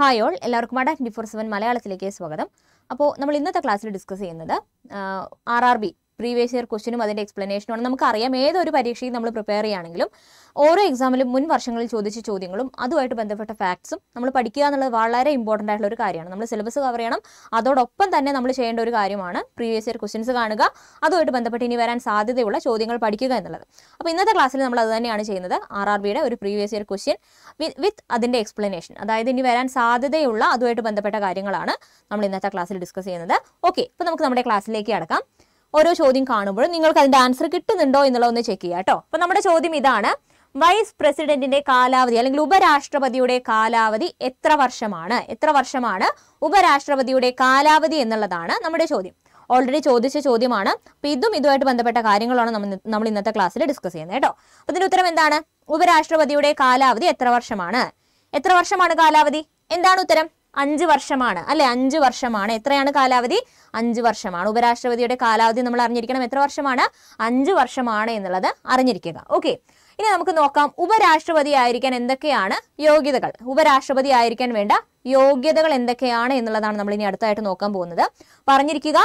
hi all എല്ലാവർക്കും അഡാറ്റ് four seven മലയാളത്തിലേക്ക് സ്വാഗതം അപ്പോൾ നമ്മൾ ഇന്നത്തെ ക്ലാസ്സിൽ ഡിസ്കസ് ചെയ്യുന്നത് R R B previous year ക്വസ്റ്റിനും അതിൻ്റെ ആണ് നമുക്കറിയാം ഏതൊരു പരീക്ഷയും നമ്മൾ പ്രിപ്പയർ ചെയ്യുകയാണെങ്കിലും ഓരോ എക്സാമിലും മുൻ വർഷങ്ങളിൽ ചോദിച്ച ചോദ്യങ്ങളും അതുമായിട്ട് ബന്ധപ്പെട്ട ഫാക്ട്സും നമ്മൾ പഠിക്കുക എന്നുള്ളത് വളരെ ഇമ്പോർട്ടൻ്റ് ആയിട്ടുള്ള ഒരു കാര്യമാണ് നമ്മൾ സിലബസ് കവർ ചെയ്യണം അതോടൊപ്പം തന്നെ നമ്മൾ ചെയ്യേണ്ട ഒരു കാര്യമാണ് പ്രീവിയസ് ഇയർ ക്വസ്റ്റ്യൻസ് കാണുക അതുമായിട്ട് ബന്ധപ്പെട്ട് ഇനി വരാൻ സാധ്യതയുള്ള ചോദ്യങ്ങൾ പഠിക്കുക എന്നുള്ളത് അപ്പോൾ ഇന്നത്തെ ക്ലാസ്സിൽ നമ്മൾ അത് തന്നെയാണ് ചെയ്യുന്നത് ആർ ആർ ബിയുടെ ഒരു പ്രീവിയസ് ഇയർ ക്വസ്റ്റ്യൻ വിത്ത് അതിൻ്റെ എക്സ്പ്ലനേഷൻ അതായത് ഇനി വരാൻ സാധ്യതയുള്ള അതുമായിട്ട് ബന്ധപ്പെട്ട കാര്യങ്ങളാണ് നമ്മൾ ഇന്നത്തെ ക്ലാസ്സിൽ ഡിസ്കസ് ചെയ്യുന്നത് ഓക്കെ ഇപ്പോൾ നമുക്ക് നമ്മുടെ ക്ലാസ്സിലേക്ക് അടക്കാം ഓരോ ചോദ്യം കാണുമ്പോഴും നിങ്ങൾക്ക് അതിന്റെ ആൻസർ കിട്ടുന്നുണ്ടോ എന്നുള്ളത് ഒന്ന് ചെക്ക് ചെയ്യാം കേട്ടോ അപ്പോൾ നമ്മുടെ ചോദ്യം ഇതാണ് വൈസ് പ്രസിഡന്റിന്റെ കാലാവധി അല്ലെങ്കിൽ ഉപരാഷ്ട്രപതിയുടെ കാലാവധി എത്ര വർഷമാണ് എത്ര വർഷമാണ് ഉപരാഷ്ട്രപതിയുടെ കാലാവധി എന്നുള്ളതാണ് നമ്മുടെ ചോദ്യം ഓൾറെഡി ചോദിച്ച ചോദ്യമാണ് അപ്പൊ ഇതും ഇതുമായിട്ട് ബന്ധപ്പെട്ട കാര്യങ്ങളാണ് നമ്മൾ നമ്മൾ ഇന്നത്തെ ക്ലാസ്സിൽ ഡിസ്കസ് ചെയ്യുന്നത് കേട്ടോ അപ്പോൾ ഇതിന്റെ ഉത്തരം എന്താണ് ഉപരാഷ്ട്രപതിയുടെ കാലാവധി എത്ര വർഷമാണ് എത്ര വർഷമാണ് കാലാവധി എന്താണ് ഉത്തരം അഞ്ച് വർഷമാണ് അല്ലെ അഞ്ച് വർഷമാണ് എത്രയാണ് കാലാവധി അഞ്ച് വർഷമാണ് ഉപരാഷ്ട്രപതിയുടെ കാലാവധി നമ്മൾ അറിഞ്ഞിരിക്കണം എത്ര വർഷമാണ് അഞ്ച് വർഷമാണ് എന്നുള്ളത് അറിഞ്ഞിരിക്കുക ഓക്കെ ഇനി നമുക്ക് നോക്കാം ഉപരാഷ്ട്രപതി ആയിരിക്കാൻ എന്തൊക്കെയാണ് യോഗ്യതകൾ ഉപരാഷ്ട്രപതി ആയിരിക്കാൻ വേണ്ട യോഗ്യതകൾ എന്തൊക്കെയാണ് എന്നുള്ളതാണ് നമ്മൾ ഇനി അടുത്തായിട്ട് നോക്കാൻ പോകുന്നത് പറഞ്ഞിരിക്കുക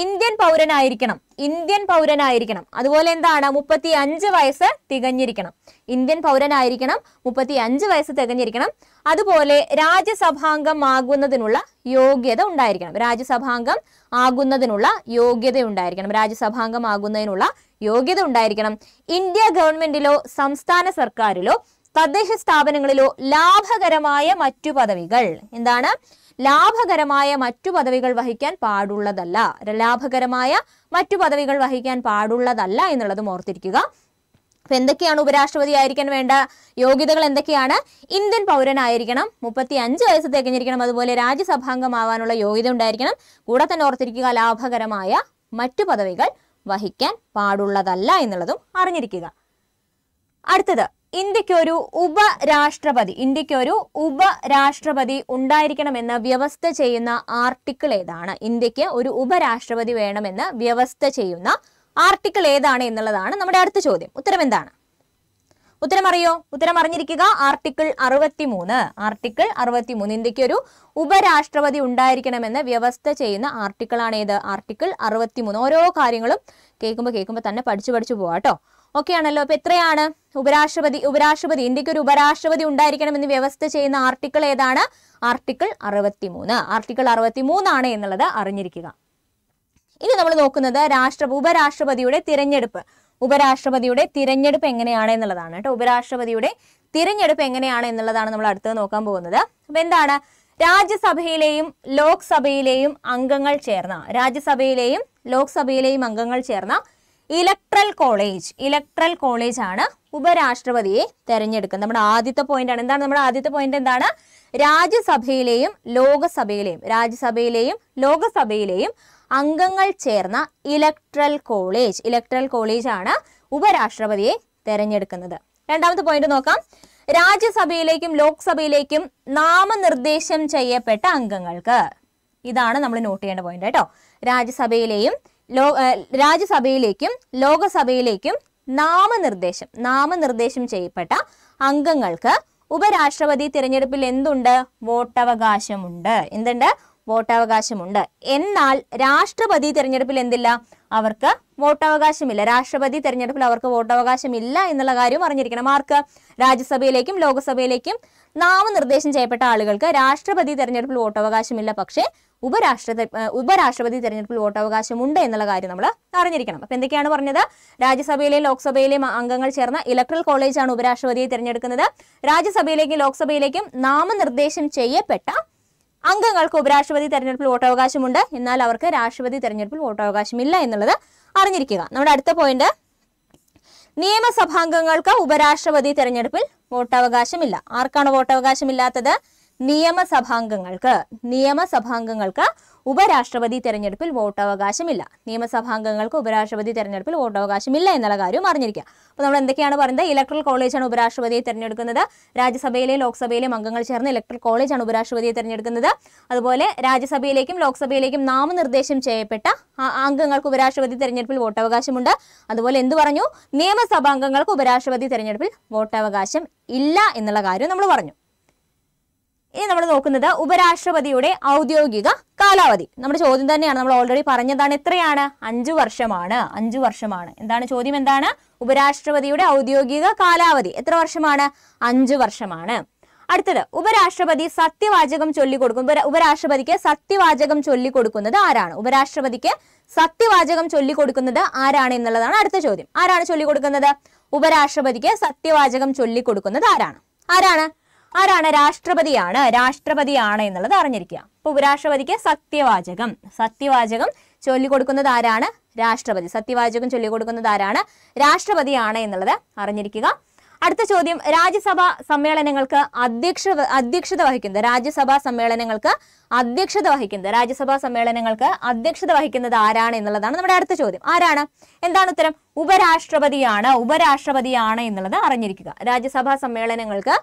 ഇന്ത്യൻ പൗരനായിരിക്കണം ഇന്ത്യൻ പൗരനായിരിക്കണം അതുപോലെ എന്താണ് മുപ്പത്തി അഞ്ച് വയസ്സ് തികഞ്ഞിരിക്കണം ഇന്ത്യൻ പൗരനായിരിക്കണം മുപ്പത്തി അഞ്ച് വയസ്സ് തികഞ്ഞിരിക്കണം അതുപോലെ രാജ്യസഭാംഗം ആകുന്നതിനുള്ള യോഗ്യത ഉണ്ടായിരിക്കണം രാജ്യസഭാംഗം ആകുന്നതിനുള്ള യോഗ്യത ഉണ്ടായിരിക്കണം രാജ്യസഭാംഗം ആകുന്നതിനുള്ള യോഗ്യത ഉണ്ടായിരിക്കണം ഇന്ത്യ ഗവൺമെന്റിലോ സംസ്ഥാന സർക്കാരിലോ തദ്ദേശ സ്ഥാപനങ്ങളിലോ ലാഭകരമായ മറ്റു പദവികൾ എന്താണ് ലാഭകരമായ മറ്റു പദവികൾ വഹിക്കാൻ പാടുള്ളതല്ല ലാഭകരമായ മറ്റു പദവികൾ വഹിക്കാൻ പാടുള്ളതല്ല എന്നുള്ളതും ഓർത്തിരിക്കുക അപ്പൊ എന്തൊക്കെയാണ് ഉപരാഷ്ട്രപതി ആയിരിക്കാൻ വേണ്ട യോഗ്യതകൾ എന്തൊക്കെയാണ് ഇന്ത്യൻ പൗരനായിരിക്കണം മുപ്പത്തി അഞ്ച് വയസ്സ് തികഞ്ഞിരിക്കണം അതുപോലെ രാജ്യസഭാംഗമാവാനുള്ള യോഗ്യത ഉണ്ടായിരിക്കണം കൂടെ തന്നെ ഓർത്തിരിക്കുക ലാഭകരമായ മറ്റു പദവികൾ വഹിക്കാൻ പാടുള്ളതല്ല എന്നുള്ളതും അറിഞ്ഞിരിക്കുക അടുത്തത് ഇന്ത്യക്കൊരു ഉപരാഷ്ട്രപതി ഇന്ത്യക്കൊരു ഉപരാഷ്ട്രപതി ഉണ്ടായിരിക്കണമെന്ന് വ്യവസ്ഥ ചെയ്യുന്ന ആർട്ടിക്കിൾ ഏതാണ് ഇന്ത്യക്ക് ഒരു ഉപരാഷ്ട്രപതി വേണമെന്ന് വ്യവസ്ഥ ചെയ്യുന്ന ആർട്ടിക്കിൾ ഏതാണ് എന്നുള്ളതാണ് നമ്മുടെ അടുത്ത ചോദ്യം ഉത്തരം എന്താണ് ഉത്തരം അറിയോ ഉത്തരം അറിഞ്ഞിരിക്കുക ആർട്ടിക്കിൾ മൂന്ന് ആർട്ടിക്കിൾ അറുപത്തിമൂന്ന് ഇന്ത്യക്ക് ഒരു ഉപരാഷ്ട്രപതി ഉണ്ടായിരിക്കണമെന്ന് വ്യവസ്ഥ ചെയ്യുന്ന ആർട്ടിക്കിളാണ് ഏത് ആർട്ടിക്കിൾ മൂന്ന് ഓരോ കാര്യങ്ങളും കേൾക്കുമ്പോൾ കേൾക്കുമ്പോൾ തന്നെ പഠിച്ചു പഠിച്ചു പോവാട്ടോ ഒക്കെയാണല്ലോ അപ്പോൾ എത്രയാണ് ഉപരാഷ്ട്രപതി ഉപരാഷ്ട്രപതി ഇന്ത്യക്ക് ഒരു ഉപരാഷ്ട്രപതി എന്ന് വ്യവസ്ഥ ചെയ്യുന്ന ആർട്ടിക്കിൾ ഏതാണ് ആർട്ടിക്കിൾ മൂന്ന് ആർട്ടിക്കിൾ മൂന്നാണ് എന്നുള്ളത് അറിഞ്ഞിരിക്കുക ഇനി നമ്മൾ നോക്കുന്നത് രാഷ്ട്ര ഉപരാഷ്ട്രപതിയുടെ തിരഞ്ഞെടുപ്പ് ഉപരാഷ്ട്രപതിയുടെ തിരഞ്ഞെടുപ്പ് എങ്ങനെയാണ് എന്നുള്ളതാണ് കേട്ടോ ഉപരാഷ്ട്രപതിയുടെ തിരഞ്ഞെടുപ്പ് എങ്ങനെയാണ് എന്നുള്ളതാണ് നമ്മൾ അടുത്ത് നോക്കാൻ പോകുന്നത് അപ്പൊ എന്താണ് രാജ്യസഭയിലെയും ലോക്സഭയിലെയും അംഗങ്ങൾ ചേർന്ന രാജ്യസഭയിലെയും ലോക്സഭയിലെയും അംഗങ്ങൾ ചേർന്ന ഇലക്ട്രൽ കോളേജ് ഇലക്ട്രൽ കോളേജ് ആണ് ഉപരാഷ്ട്രപതിയെ തെരഞ്ഞെടുക്കുന്നത് നമ്മുടെ ആദ്യത്തെ പോയിന്റ് ആണ് എന്താണ് നമ്മുടെ ആദ്യത്തെ പോയിന്റ് എന്താണ് രാജ്യസഭയിലെയും ലോകസഭയിലെയും രാജ്യസഭയിലെയും ലോകസഭയിലെയും അംഗങ്ങൾ ചേർന്ന ഇലക്ട്രൽ കോളേജ് ഇലക്ട്രൽ കോളേജ് ആണ് ഉപരാഷ്ട്രപതിയെ തെരഞ്ഞെടുക്കുന്നത് രണ്ടാമത്തെ പോയിന്റ് നോക്കാം രാജ്യസഭയിലേക്കും ലോക്സഭയിലേക്കും നാമനിർദ്ദേശം ചെയ്യപ്പെട്ട അംഗങ്ങൾക്ക് ഇതാണ് നമ്മൾ നോട്ട് ചെയ്യേണ്ട പോയിന്റ് കേട്ടോ രാജ്യസഭയിലെയും ലോ രാജ്യസഭയിലേക്കും ലോകസഭയിലേക്കും നാമനിർദ്ദേശം നാമനിർദ്ദേശം ചെയ്യപ്പെട്ട അംഗങ്ങൾക്ക് ഉപരാഷ്ട്രപതി തിരഞ്ഞെടുപ്പിൽ എന്തുണ്ട് വോട്ടവകാശമുണ്ട് എന്തുണ്ട് വോട്ടവകാശമുണ്ട് എന്നാൽ രാഷ്ട്രപതി തിരഞ്ഞെടുപ്പിൽ എന്തില്ല അവർക്ക് വോട്ടവകാശമില്ല രാഷ്ട്രപതി തിരഞ്ഞെടുപ്പിൽ അവർക്ക് വോട്ടവകാശമില്ല എന്നുള്ള കാര്യം അറിഞ്ഞിരിക്കണം ആർക്ക് രാജ്യസഭയിലേക്കും ലോകസഭയിലേക്കും നാമനിർദ്ദേശം ചെയ്യപ്പെട്ട ആളുകൾക്ക് രാഷ്ട്രപതി തിരഞ്ഞെടുപ്പിൽ വോട്ടവകാശമില്ല പക്ഷേ ഉപരാഷ്ട്ര ഉപരാഷ്ട്രപതി തെരഞ്ഞെടുപ്പിൽ വോട്ടവകാശമുണ്ട് എന്നുള്ള കാര്യം നമ്മൾ അറിഞ്ഞിരിക്കണം അപ്പം എന്തൊക്കെയാണ് പറഞ്ഞത് രാജ്യസഭയിലെയും ലോക്സഭയിലെയും അംഗങ്ങൾ ചേർന്ന ഇലക്ട്രൽ കോളേജാണ് ഉപരാഷ്ട്രപതിയെ തിരഞ്ഞെടുക്കുന്നത് രാജ്യസഭയിലേക്കും ലോക്സഭയിലേക്കും നാമനിർദ്ദേശം ചെയ്യപ്പെട്ട അംഗങ്ങൾക്ക് ഉപരാഷ്ട്രപതി തെരഞ്ഞെടുപ്പിൽ വോട്ടവകാശമുണ്ട് എന്നാൽ അവർക്ക് രാഷ്ട്രപതി തെരഞ്ഞെടുപ്പിൽ വോട്ടവകാശമില്ല എന്നുള്ളത് അറിഞ്ഞിരിക്കുക നമ്മുടെ അടുത്ത പോയിന്റ് നിയമസഭാംഗങ്ങൾക്ക് ഉപരാഷ്ട്രപതി തെരഞ്ഞെടുപ്പിൽ വോട്ടവകാശമില്ല ആർക്കാണ് വോട്ടവകാശമില്ലാത്തത് നിയമസഭാംഗങ്ങൾക്ക് നിയമസഭാംഗങ്ങൾക്ക് ഉപരാഷ്ട്രപതി തെരഞ്ഞെടുപ്പിൽ വോട്ടവകാശമില്ല നിയമസഭാംഗങ്ങൾക്ക് ഉപരാഷ്ട്രപതി തെരഞ്ഞെടുപ്പിൽ വോട്ടവകാശമില്ല എന്നുള്ള കാര്യം അറിഞ്ഞിരിക്കുക അപ്പോൾ നമ്മൾ എന്തൊക്കെയാണ് പറയുന്നത് ഇലക്ട്രൽ കോളേജാണ് ഉപരാഷ്ട്രപതിയെ തിരഞ്ഞെടുക്കുന്നത് രാജ്യസഭയിലെ ലോക്സഭയിലെയും അംഗങ്ങൾ ചേർന്ന് ഇലക്ട്രൽ കോളേജാണ് ഉപരാഷ്ട്രപതിയെ തിരഞ്ഞെടുക്കുന്നത് അതുപോലെ രാജ്യസഭയിലേക്കും ലോക്സഭയിലേക്കും നാമനിർദ്ദേശം ചെയ്യപ്പെട്ട അംഗങ്ങൾക്ക് ഉപരാഷ്ട്രപതി തെരഞ്ഞെടുപ്പിൽ വോട്ടവകാശമുണ്ട് അതുപോലെ എന്ത് പറഞ്ഞു നിയമസഭാംഗങ്ങൾക്ക് ഉപരാഷ്ട്രപതി തെരഞ്ഞെടുപ്പിൽ വോട്ടവകാശം ഇല്ല എന്നുള്ള കാര്യം നമ്മൾ പറഞ്ഞു ഇനി നമ്മൾ നോക്കുന്നത് ഉപരാഷ്ട്രപതിയുടെ ഔദ്യോഗിക കാലാവധി നമ്മുടെ ചോദ്യം തന്നെയാണ് നമ്മൾ ഓൾറെഡി പറഞ്ഞതാണ് എത്രയാണ് അഞ്ചു വർഷമാണ് അഞ്ചു വർഷമാണ് എന്താണ് ചോദ്യം എന്താണ് ഉപരാഷ്ട്രപതിയുടെ ഔദ്യോഗിക കാലാവധി എത്ര വർഷമാണ് അഞ്ചു വർഷമാണ് അടുത്തത് ഉപരാഷ്ട്രപതി സത്യവാചകം ചൊല്ലിക്കൊടുക്കും ഉപരാഷ്ട്രപതിക്ക് സത്യവാചകം ചൊല്ലിക്കൊടുക്കുന്നത് ആരാണ് ഉപരാഷ്ട്രപതിക്ക് സത്യവാചകം ചൊല്ലിക്കൊടുക്കുന്നത് ആരാണ് എന്നുള്ളതാണ് അടുത്ത ചോദ്യം ആരാണ് ചൊല്ലിക്കൊടുക്കുന്നത് ഉപരാഷ്ട്രപതിക്ക് സത്യവാചകം ചൊല്ലിക്കൊടുക്കുന്നത് ആരാണ് ആരാണ് ആരാണ് രാഷ്ട്രപതിയാണ് രാഷ്ട്രപതിയാണ് എന്നുള്ളത് അറിഞ്ഞിരിക്കുക അപ്പൊ ഉപരാഷ്ട്രപതിക്ക് സത്യവാചകം സത്യവാചകം ചൊല്ലിക്കൊടുക്കുന്നത് ആരാണ് രാഷ്ട്രപതി സത്യവാചകം ചൊല്ലിക്കൊടുക്കുന്നത് ആരാണ് രാഷ്ട്രപതിയാണ് എന്നുള്ളത് അറിഞ്ഞിരിക്കുക അടുത്ത ചോദ്യം രാജ്യസഭാ സമ്മേളനങ്ങൾക്ക് അധ്യക്ഷ അധ്യക്ഷത വഹിക്കുന്നത് രാജ്യസഭാ സമ്മേളനങ്ങൾക്ക് അധ്യക്ഷത വഹിക്കുന്നത് രാജ്യസഭാ സമ്മേളനങ്ങൾക്ക് അധ്യക്ഷത വഹിക്കുന്നത് ആരാണ് എന്നുള്ളതാണ് നമ്മുടെ അടുത്ത ചോദ്യം ആരാണ് എന്താണ് ഉത്തരം ഉപരാഷ്ട്രപതിയാണ് ഉപരാഷ്ട്രപതിയാണ് എന്നുള്ളത് അറിഞ്ഞിരിക്കുക രാജ്യസഭാ സമ്മേളനങ്ങൾക്ക്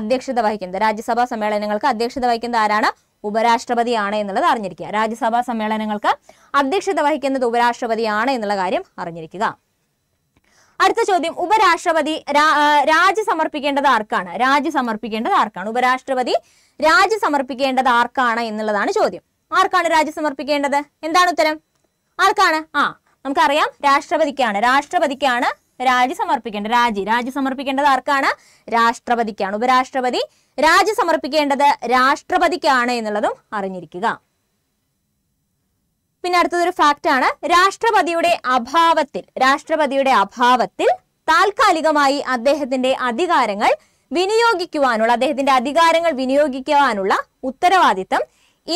അധ്യക്ഷത വഹിക്കുന്നത് രാജ്യസഭാ സമ്മേളനങ്ങൾക്ക് അധ്യക്ഷത വഹിക്കുന്നത് ആരാണ് ഉപരാഷ്ട്രപതിയാണ് എന്നുള്ളത് അറിഞ്ഞിരിക്കുക രാജ്യസഭാ സമ്മേളനങ്ങൾക്ക് അധ്യക്ഷത വഹിക്കുന്നത് ഉപരാഷ്ട്രപതിയാണ് എന്നുള്ള കാര്യം അറിഞ്ഞിരിക്കുക അടുത്ത ചോദ്യം ഉപരാഷ്ട്രപതി രാജി സമർപ്പിക്കേണ്ടത് ആർക്കാണ് രാജി സമർപ്പിക്കേണ്ടത് ആർക്കാണ് ഉപരാഷ്ട്രപതി രാജി സമർപ്പിക്കേണ്ടത് ആർക്കാണ് എന്നുള്ളതാണ് ചോദ്യം ആർക്കാണ് രാജി സമർപ്പിക്കേണ്ടത് എന്താണ് ഉത്തരം ആർക്കാണ് ആ നമുക്കറിയാം രാഷ്ട്രപതിക്കാണ് രാഷ്ട്രപതിക്കാണ് രാജി സമർപ്പിക്കേണ്ടത് രാജി രാജി സമർപ്പിക്കേണ്ടത് ആർക്കാണ് രാഷ്ട്രപതിക്കാണ് ഉപരാഷ്ട്രപതി രാജി സമർപ്പിക്കേണ്ടത് രാഷ്ട്രപതിക്കാണ് എന്നുള്ളതും അറിഞ്ഞിരിക്കുക പിന്നെ അടുത്തതൊരു ഫാക്റ്റ് ആണ് രാഷ്ട്രപതിയുടെ അഭാവത്തിൽ രാഷ്ട്രപതിയുടെ അഭാവത്തിൽ താൽക്കാലികമായി അദ്ദേഹത്തിന്റെ അധികാരങ്ങൾ വിനിയോഗിക്കുവാനുള്ള അദ്ദേഹത്തിന്റെ അധികാരങ്ങൾ വിനിയോഗിക്കുവാനുള്ള ഉത്തരവാദിത്തം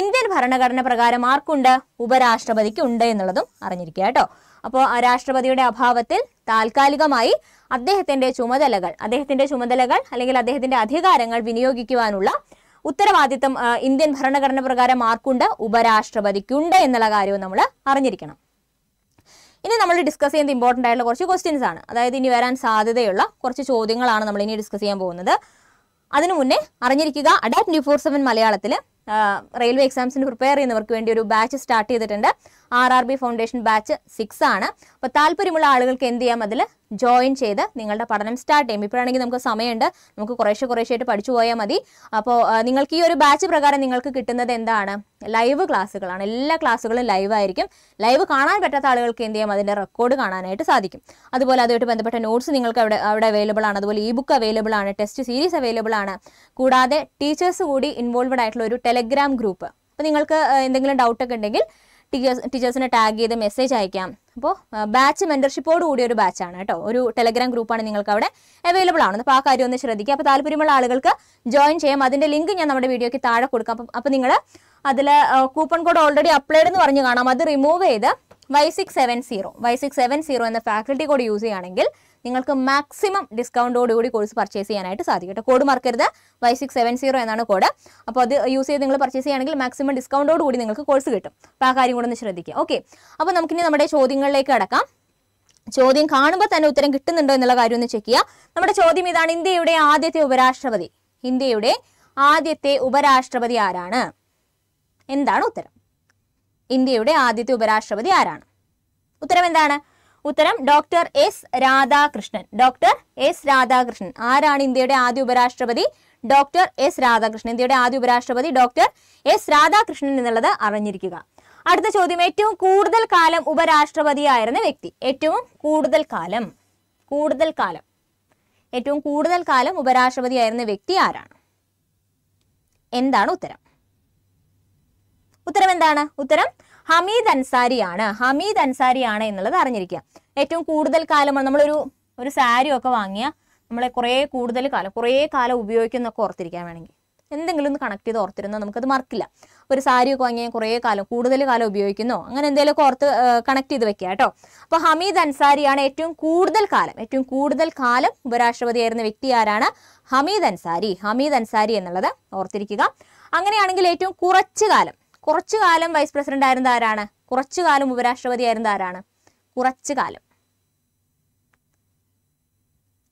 ഇന്ത്യൻ ഭരണഘടന പ്രകാരം ആർക്കുണ്ട് ഉപരാഷ്ട്രപതിക്ക് ഉണ്ട് എന്നുള്ളതും അറിഞ്ഞിരിക്കുക കേട്ടോ അപ്പോൾ രാഷ്ട്രപതിയുടെ അഭാവത്തിൽ താൽക്കാലികമായി അദ്ദേഹത്തിന്റെ ചുമതലകൾ അദ്ദേഹത്തിന്റെ ചുമതലകൾ അല്ലെങ്കിൽ അദ്ദേഹത്തിന്റെ അധികാരങ്ങൾ വിനിയോഗിക്കുവാനുള്ള ഉത്തരവാദിത്തം ഇന്ത്യൻ ഭരണഘടന പ്രകാരം ആർക്കുണ്ട് ഉപരാഷ്ട്രപതിക്കുണ്ട് എന്നുള്ള കാര്യവും നമ്മൾ അറിഞ്ഞിരിക്കണം ഇനി നമ്മൾ ഡിസ്കസ് ചെയ്യുന്നത് ഇമ്പോർട്ടൻ്റ് ആയിട്ടുള്ള കുറച്ച് ക്വസ്റ്റ്യൻസ് ആണ് അതായത് ഇനി വരാൻ സാധ്യതയുള്ള കുറച്ച് ചോദ്യങ്ങളാണ് നമ്മൾ ഇനി ഡിസ്കസ് ചെയ്യാൻ പോകുന്നത് അതിനു മുന്നേ അറിഞ്ഞിരിക്കുക അഡാപ്റ്റ് ന്യൂ ഫോർ സെവൻ മലയാളത്തിൽ റെയിൽവേ എക്സാംസിന് പ്രിപ്പയർ ചെയ്യുന്നവർക്ക് വേണ്ടി ഒരു ബാച്ച് സ്റ്റാർട്ട് ചെയ്തിട്ടുണ്ട് R R B foundation batch six ആണ് അപ്പോൾ താല്പര്യമുള്ള ആളുകൾക്ക് എന്ത് ചെയ്യാം അതിൽ ജോയിൻ ചെയ്ത് നിങ്ങളുടെ പഠനം സ്റ്റാർട്ട് ചെയ്യും ഇപ്പോഴാണെങ്കിൽ നമുക്ക് സമയമുണ്ട് നമുക്ക് കുറേശ്ശെ കുറേശ്ശായിട്ട് പഠിച്ചു പോയാൽ മതി അപ്പോൾ നിങ്ങൾക്ക് ഈ ഒരു ബാച്ച് പ്രകാരം നിങ്ങൾക്ക് കിട്ടുന്നത് എന്താണ് ലൈവ് ക്ലാസ്സുകളാണ് എല്ലാ ക്ലാസ്സുകളും ലൈവ് ആയിരിക്കും ലൈവ് കാണാൻ പറ്റാത്ത ആളുകൾക്ക് എന്ത് ചെയ്യാം അതിൻ്റെ റെക്കോർഡ് കാണാനായിട്ട് സാധിക്കും അതുപോലെ അതുമായിട്ട് ബന്ധപ്പെട്ട നോട്ട്സ് നിങ്ങൾക്ക് അവിടെ അവിടെ അവൈലബിൾ ആണ് അതുപോലെ ഇ ബുക്ക് അവൈലബിൾ ആണ് ടെസ്റ്റ് സീരീസ് അവൈലബിൾ ആണ് കൂടാതെ ടീച്ചേഴ്സ് കൂടി ഇൻവോൾവഡ് ആയിട്ടുള്ള ഒരു ടെലഗ്രാം ഗ്രൂപ്പ് അപ്പോൾ നിങ്ങൾക്ക് എന്തെങ്കിലും ഡൗട്ടൊക്കെ ഉണ്ടെങ്കിൽ ടീച്ചേഴ്സ് ടീച്ചേഴ്സിനെ ടാഗ് ചെയ്ത് മെസ്സേജ് അയക്കാം അപ്പോൾ ബാച്ച് മെമ്പർഷിപ്പോട് കൂടിയ ഒരു ബാച്ചാണ് കേട്ടോ ഒരു ടെലഗ്രാം ഗ്രൂപ്പാണ് നിങ്ങൾക്ക് അവിടെ അവൈലബിൾ ആണ് അപ്പോൾ ആ കാര്യം ഒന്ന് ശ്രദ്ധിക്കുക അപ്പോൾ താല്പര്യമുള്ള ആളുകൾക്ക് ജോയിൻ ചെയ്യാം അതിൻ്റെ ലിങ്ക് ഞാൻ നമ്മുടെ വീഡിയോയ്ക്ക് താഴെ കൊടുക്കാം അപ്പം അപ്പം നിങ്ങൾ അതിൽ കൂപ്പൺ കോഡ് ഓൾറെഡി അപ്ലൈഡ് എന്ന് പറഞ്ഞ് കാണാം അത് റിമൂവ് ചെയ്ത് Y six seven zero Y six seven zero എന്ന ഫാക്കൽറ്റി കോഡ് യൂസ് ചെയ്യുകയാണെങ്കിൽ നിങ്ങൾക്ക് മാക്സിമം ഡിസ്കൗണ്ടോടുകൂടി കോഴ്സ് പർച്ചേസ് ചെയ്യാനായിട്ട് സാധിക്കും കേട്ടോ കോഡ് മറക്കരുത് വൈ സിക്സ് സെവൻ സീറോ എന്നാണ് കോഡ് അപ്പോൾ അത് യൂസ് ചെയ്ത് നിങ്ങൾ പർച്ചേസ് ചെയ്യുകയാണെങ്കിൽ മാക്സിമം ഡിസ്കൗണ്ടോടുകൂടി നിങ്ങൾക്ക് കോഴ്സ് കിട്ടും അപ്പോൾ ആ കാര്യം കൂടെ ഒന്ന് ശ്രദ്ധിക്കുക ഓക്കെ അപ്പോൾ നമുക്കിനി നമ്മുടെ ചോദ്യങ്ങളിലേക്ക് കടക്കാം ചോദ്യം കാണുമ്പോൾ തന്നെ ഉത്തരം കിട്ടുന്നുണ്ടോ എന്നുള്ള കാര്യം ഒന്ന് ചെക്ക് ചെയ്യുക നമ്മുടെ ചോദ്യം ഇതാണ് ഇന്ത്യയുടെ ആദ്യത്തെ ഉപരാഷ്ട്രപതി ഇന്ത്യയുടെ ആദ്യത്തെ ഉപരാഷ്ട്രപതി ആരാണ് എന്താണ് ഉത്തരം ഇന്ത്യയുടെ ആദ്യത്തെ ഉപരാഷ്ട്രപതി ആരാണ് ഉത്തരം എന്താണ് ഉത്തരം doctor S Radhakrishnan doctor S Radhakrishnan ആരാണ് ഇന്ത്യയുടെ ആദ്യ ഉപരാഷ്ട്രപതി ഡോക്ടർ എസ് രാധാകൃഷ്ണൻ ഇന്ത്യയുടെ ആദ്യ ഉപരാഷ്ട്രപതി ഡോക്ടർ എസ് രാധാകൃഷ്ണൻ എന്നുള്ളത് അറിഞ്ഞിരിക്കുക അടുത്ത ചോദ്യം ഏറ്റവും കൂടുതൽ കാലം ഉപരാഷ്ട്രപതിയായിരുന്ന വ്യക്തി ഏറ്റവും കൂടുതൽ കാലം കൂടുതൽ കാലം ഏറ്റവും കൂടുതൽ കാലം ഉപരാഷ്ട്രപതിയായിരുന്ന വ്യക്തി ആരാണ് എന്താണ് ഉത്തരം ഉത്തരം എന്താണ് ഉത്തരം ഹമീദ് അൻസാരിയാണ് ഹമീദ് അൻസാരിയാണ് എന്നുള്ളത് അറിഞ്ഞിരിക്കുക ഏറ്റവും കൂടുതൽ കാലം നമ്മളൊരു ഒരു സാരി ഒക്കെ വാങ്ങിയ നമ്മളെ കുറേ കൂടുതൽ കാലം കുറേ കാലം ഉപയോഗിക്കുന്നൊക്കെ ഓർത്തിരിക്കാൻ വേണമെങ്കിൽ എന്തെങ്കിലും ഒന്ന് കണക്ട് ചെയ്ത് ഓർത്തിരുന്നോ നമുക്കത് മറക്കില്ല ഒരു സാരിയൊക്കെ വാങ്ങിയാൽ കുറേ കാലം കൂടുതൽ കാലം ഉപയോഗിക്കുന്നോ അങ്ങനെ ഒക്കെ ഓർത്ത് കണക്ട് ചെയ്ത് വെക്കുക കേട്ടോ അപ്പോൾ ഹമീദ് അൻസാരിയാണ് ഏറ്റവും കൂടുതൽ കാലം ഏറ്റവും കൂടുതൽ കാലം ആയിരുന്ന വ്യക്തി ആരാണ് ഹമീദ് അൻസാരി ഹമീദ് അൻസാരി എന്നുള്ളത് ഓർത്തിരിക്കുക അങ്ങനെയാണെങ്കിൽ ഏറ്റവും കുറച്ച് കാലം കുറച്ചു കാലം വൈസ് പ്രസിഡന്റ് ആയിരുന്ന ആരാണ് കുറച്ചു കാലം ഉപരാഷ്ട്രപതി ആയിരുന്ന ആരാണ് കുറച്ചു കാലം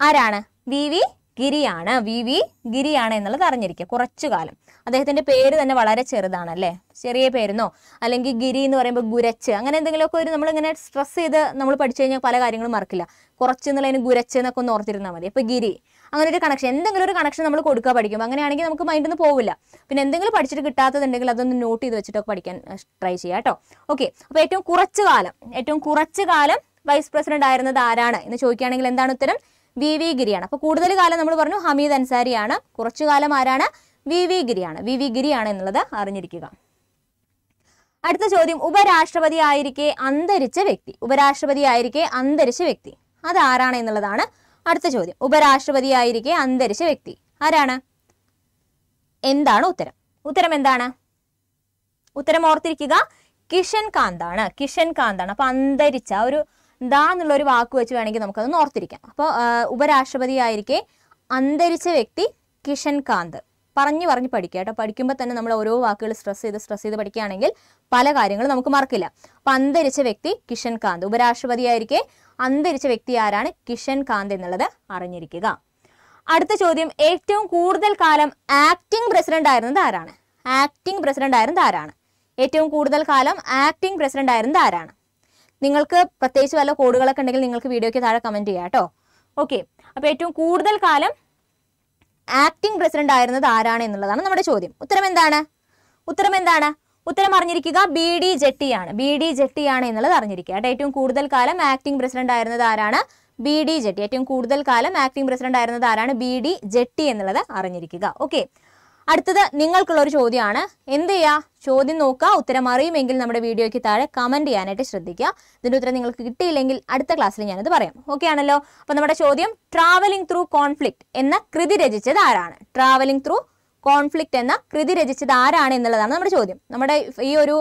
ആരാണ് വി വി ഗിരിയാണ് വി വി ഗിരിയാണ് എന്നുള്ളത് അറിഞ്ഞിരിക്കുക കുറച്ചു കാലം അദ്ദേഹത്തിന്റെ പേര് തന്നെ വളരെ ചെറുതാണ് അല്ലേ ചെറിയ പേരുന്നോ അല്ലെങ്കിൽ ഗിരി എന്ന് പറയുമ്പോൾ ഗുരച്ച് അങ്ങനെ എന്തെങ്കിലുമൊക്കെ ഒരു നമ്മളിങ്ങനെ സ്ട്രെസ് ചെയ്ത് നമ്മൾ പഠിച്ചു കഴിഞ്ഞാൽ പല കാര്യങ്ങളും മറക്കില്ല കുറച്ച് എന്നുള്ളതിന് ഗുരച്ച് എന്നൊക്കെ ഒന്ന് ഓർത്തിരുന്നാൽ മതി അപ്പൊ ഗിരി അങ്ങനെ ഒരു കണക്ഷൻ എന്തെങ്കിലും ഒരു കണക്ഷൻ നമ്മൾ കൊടുക്കുക പഠിക്കും അങ്ങനെയാണെങ്കിൽ നമുക്ക് മൈൻഡിൽ നിന്ന് പോവില്ല പിന്നെ എന്തെങ്കിലും പഠിച്ചിട്ട് കിട്ടാത്തതുണ്ടെങ്കിൽ അതൊന്ന് നോട്ട് ചെയ്ത് വെച്ചിട്ടൊക്കെ പഠിക്കാൻ ട്രൈ ചെയ്യുക കേട്ടോ ഓക്കെ അപ്പോൾ ഏറ്റവും കുറച്ച് കാലം ഏറ്റവും കുറച്ച് കാലം വൈസ് പ്രസിഡന്റ് ആയിരുന്നത് ആരാണ് എന്ന് ചോദിക്കുകയാണെങ്കിൽ എന്താണ് ഉത്തരം വി വി ഗിരിയാണ് അപ്പോൾ കൂടുതൽ കാലം നമ്മൾ പറഞ്ഞു ഹമീദ് അൻസാരിയാണ് കുറച്ചു കാലം ആരാണ് വി വി ഗിരിയാണ് വി വി ഗിരിയാണ് എന്നുള്ളത് അറിഞ്ഞിരിക്കുക അടുത്ത ചോദ്യം ഉപരാഷ്ട്രപതി ആയിരിക്കെ അന്തരിച്ച വ്യക്തി ഉപരാഷ്ട്രപതി ആയിരിക്കെ അന്തരിച്ച വ്യക്തി അതാരാണ് എന്നുള്ളതാണ് അടുത്ത ചോദ്യം ഉപരാഷ്ട്രപതിയായിരിക്കെ അന്തരിച്ച വ്യക്തി ആരാണ് എന്താണ് ഉത്തരം ഉത്തരം എന്താണ് ഉത്തരം ഓർത്തിരിക്കുക കിഷൻ കാന്താണ് കിഷൻ കാന്താണ് അപ്പൊ അന്തരിച്ച ഒരു ദാ എന്നുള്ള ഒരു വാക്ക് വെച്ച് വേണമെങ്കിൽ നമുക്കത് ഓർത്തിരിക്കാം അപ്പോൾ ഉപരാഷ്ട്രപതിയായിരിക്കെ അന്തരിച്ച വ്യക്തി കിഷൻ കാന്ത് പറഞ്ഞു പറഞ്ഞു പഠിക്കുക കേട്ടോ പഠിക്കുമ്പോൾ തന്നെ നമ്മൾ ഓരോ വാക്കുകൾ സ്ട്രെസ് ചെയ്ത് സ്ട്രെസ് ചെയ്ത് പഠിക്കുകയാണെങ്കിൽ പല കാര്യങ്ങളും നമുക്ക് മറക്കില്ല അപ്പം അന്തരിച്ച വ്യക്തി കിഷൻ കാന്ത് ഉപരാഷ്ട്രപതിയായിരിക്കെ അന്തരിച്ച വ്യക്തി ആരാണ് കിഷൻ കാന്ത് എന്നുള്ളത് അറിഞ്ഞിരിക്കുക അടുത്ത ചോദ്യം ഏറ്റവും കൂടുതൽ കാലം ആക്ടിംഗ് പ്രസിഡന്റ് ആയിരുന്നത് ആരാണ് ആക്ടിംഗ് പ്രസിഡന്റ് ആയിരുന്നത് ആരാണ് ഏറ്റവും കൂടുതൽ കാലം ആക്ടിംഗ് പ്രസിഡന്റ് ആയിരുന്നത് ആരാണ് നിങ്ങൾക്ക് പ്രത്യേകിച്ച് വല്ല കോഡുകളൊക്കെ ഉണ്ടെങ്കിൽ നിങ്ങൾക്ക് വീഡിയോയ്ക്ക് താഴെ കമന്റ് ചെയ്യാം കേട്ടോ ഓക്കെ അപ്പോൾ ഏറ്റവും കൂടുതൽ കാലം ആക്ടിംഗ് പ്രസിഡന്റ് ആയിരുന്നത് ആരാണ് എന്നുള്ളതാണ് നമ്മുടെ ചോദ്യം ഉത്തരം എന്താണ് ഉത്തരം എന്താണ് ഉത്തരം അറിഞ്ഞിരിക്കുക ബി ഡി ജെട്ടിയാണ് ബി ഡി ജെട്ടിയാണ് എന്നുള്ളത് അറിഞ്ഞിരിക്കുക ഏറ്റവും കൂടുതൽ കാലം ആക്ടിംഗ് പ്രസിഡന്റ് ആയിരുന്നത് ആരാണ് ബി ഡി ജെട്ടി ഏറ്റവും കൂടുതൽ കാലം ആക്ടിംഗ് പ്രസിഡന്റ് ആയിരുന്നത് ആരാണ് ബി ഡി ജെട്ടി എന്നുള്ളത് അറിഞ്ഞിരിക്കുക ഓക്കെ അടുത്തത് നിങ്ങൾക്കുള്ള ഒരു ചോദ്യമാണ് എന്ത് ചെയ്യുക ചോദ്യം നോക്കുക ഉത്തരം അറിയുമെങ്കിൽ നമ്മുടെ വീഡിയോയ്ക്ക് താഴെ കമന്റ് ചെയ്യാനായിട്ട് ശ്രദ്ധിക്കുക ഇതിന്റെ ഉത്തരം നിങ്ങൾക്ക് കിട്ടിയില്ലെങ്കിൽ അടുത്ത ക്ലാസ്സിൽ ഞാനത് പറയാം ഓക്കെ ആണല്ലോ അപ്പോൾ നമ്മുടെ ചോദ്യം ട്രാവലിംഗ് ത്രൂ കോൺഫ്ലിക്റ്റ് എന്ന കൃതി രചിച്ചത് ആരാണ് ട്രാവലിംഗ് ത്രൂ കോൺഫ്ലിക്റ്റ് എന്ന കൃതി രചിച്ചത് ആരാണ് എന്നുള്ളതാണ് നമ്മുടെ ചോദ്യം നമ്മുടെ ഈ ഒരു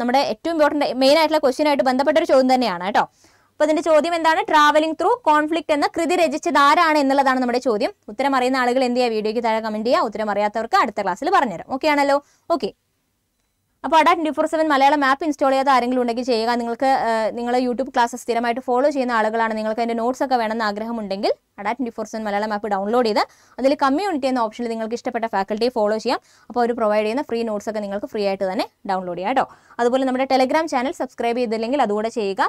നമ്മുടെ ഏറ്റവും ഇമ്പോർട്ടൻ്റ് മെയിൻ ആയിട്ടുള്ള ക്വസ്റ്റ്യനായിട്ട് ബന്ധപ്പെട്ട ഒരു ചോദ്യം തന്നെയാണ് കേട്ടോ അപ്പൊ ഇതിന്റെ ചോദ്യം എന്താണ് ട്രാവലിംഗ് ത്രൂ കോൺഫ്ലിക്റ്റ് എന്ന കൃതി രചിച്ചത് ആരാണ് എന്നുള്ളതാണ് നമ്മുടെ ചോദ്യം ഉത്തരം അറിയുന്ന ആളുകൾ എന്ത് ചെയ്യുക വീഡിയോയ്ക്ക് താഴെ കമന്റ് ചെയ്യുക ഉത്തരം അറിയാത്തവർക്ക് അടുത്ത ക്ലാസ്സിൽ പറഞ്ഞുതരാം ഓക്കെ ആണല്ലോ ഓക്കെ അപ്പോൾ Adda twenty four seven Malayalam app install ചെയ്യാത്ത ആരെങ്കിലും ഉണ്ടെങ്കിൽ ചെയ്യുക നിങ്ങൾക്ക് നിങ്ങൾ യൂട്യൂബ് ക്ലാസ് സ്ഥിരമായിട്ട് ഫോളോ ചെയ്യുന്ന ആളുകളാണ് നിങ്ങൾക്ക് അതിൻ്റെ നോട്ട്സ് ഒക്കെ വേണമെന്ന് ആഗ്രഹമുണ്ടെങ്കിൽ Adda twenty four seven Malayalam app download ചെയ്ത് അതിൽ കമ്മ്യൂണിറ്റി എന്ന ഓപ്ഷനിൽ നിങ്ങൾക്ക് ഇഷ്ടപ്പെട്ട ഫാക്കൽറ്റി ഫോളോ ചെയ്യാം അപ്പോൾ അവർ പ്രൊവൈഡ് ചെയ്യുന്ന ഫ്രീ നോട്ട്സ് ഒക്കെ നിങ്ങൾക്ക് ഫ്രീ ആയിട്ട് തന്നെ ഡൗൺലോഡ് ചെയ്യാം കേട്ടോ അതുപോലെ നമ്മുടെ ടെലഗ്രാം ചാനൽ സബ്സ്ക്രൈബ് ചെയ്തില്ലെങ്കിൽ അതുകൂടെ ചെയ്യുക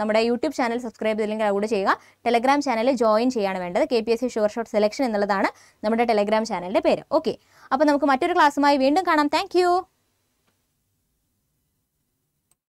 നമ്മുടെ യൂട്യൂബ് ചാനൽ സബ്സ്ക്രൈബ് ചെയ്തില്ലെങ്കിൽ അതുകൂടെ ചെയ്യുക ടെലഗ്രാം ചാനൽ ജോയിൻ ചെയ്യാണ് വേണ്ടത് K P S C sure shot selection എന്നുള്ളതാണ് നമ്മുടെ ടെലഗ്രാം ചാനലിൻ്റെ പേര് ഓക്കെ അപ്പോൾ നമുക്ക് മറ്റൊരു ക്ലാസ്സുമായി വീണ്ടും കാണാം താങ്ക്